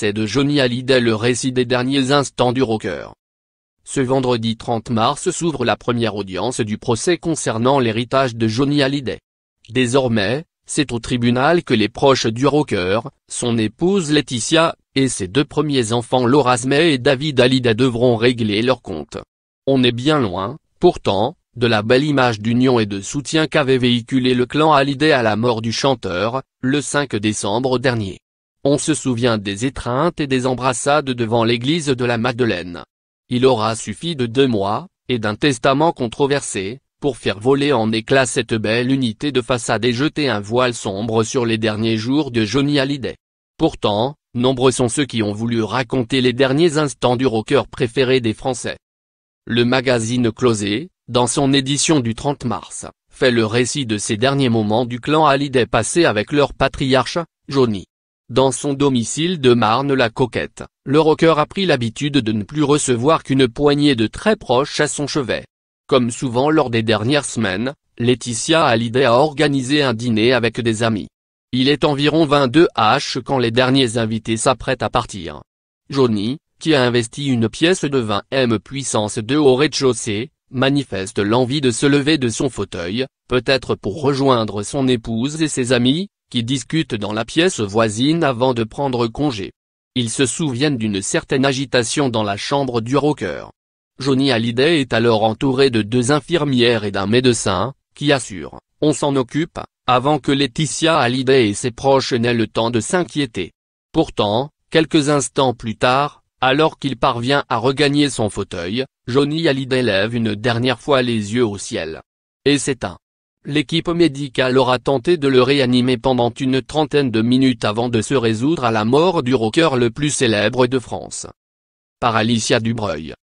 c'est de Johnny Hallyday le récit des derniers instants du rocker. Ce vendredi 30 mars s'ouvre la première audience du procès concernant l'héritage de Johnny Hallyday. Désormais, c'est au tribunal que les proches du rocker, son épouse Laetitia, et ses deux premiers enfants Laura Smith et David Hallyday devront régler leur compte. On est bien loin, pourtant, de la belle image d'union et de soutien qu'avait véhiculé le clan Hallyday à la mort du chanteur, le 5 décembre dernier. On se souvient des étreintes et des embrassades devant l'église de la Madeleine. Il aura suffi de deux mois, et d'un testament controversé, pour faire voler en éclats cette belle unité de façade et jeter un voile sombre sur les derniers jours de Johnny Hallyday. Pourtant, nombreux sont ceux qui ont voulu raconter les derniers instants du rocker préféré des Français. Le magazine Closé, dans son édition du 30 mars, fait le récit de ces derniers moments du clan Hallyday passé avec leur patriarche, Johnny. Dans son domicile de Marne-la-Coquette, le rocker a pris l'habitude de ne plus recevoir qu'une poignée de très proches à son chevet. Comme souvent lors des dernières semaines, Laetitia l'idée à organiser un dîner avec des amis. Il est environ 22 h quand les derniers invités s'apprêtent à partir. Johnny, qui a investi une pièce de 20 M puissance 2 au rez-de-chaussée, manifeste l'envie de se lever de son fauteuil, peut-être pour rejoindre son épouse et ses amis, qui discutent dans la pièce voisine avant de prendre congé. Ils se souviennent d'une certaine agitation dans la chambre du rocker. Johnny Hallyday est alors entouré de deux infirmières et d'un médecin, qui assure, on s'en occupe, avant que Laetitia Hallyday et ses proches n'aient le temps de s'inquiéter. Pourtant, quelques instants plus tard, alors qu'il parvient à regagner son fauteuil, Johnny Hallyday lève une dernière fois les yeux au ciel. Et c'est un l'équipe médicale aura tenté de le réanimer pendant une trentaine de minutes avant de se résoudre à la mort du rocker le plus célèbre de France. Par Alicia Dubreuil.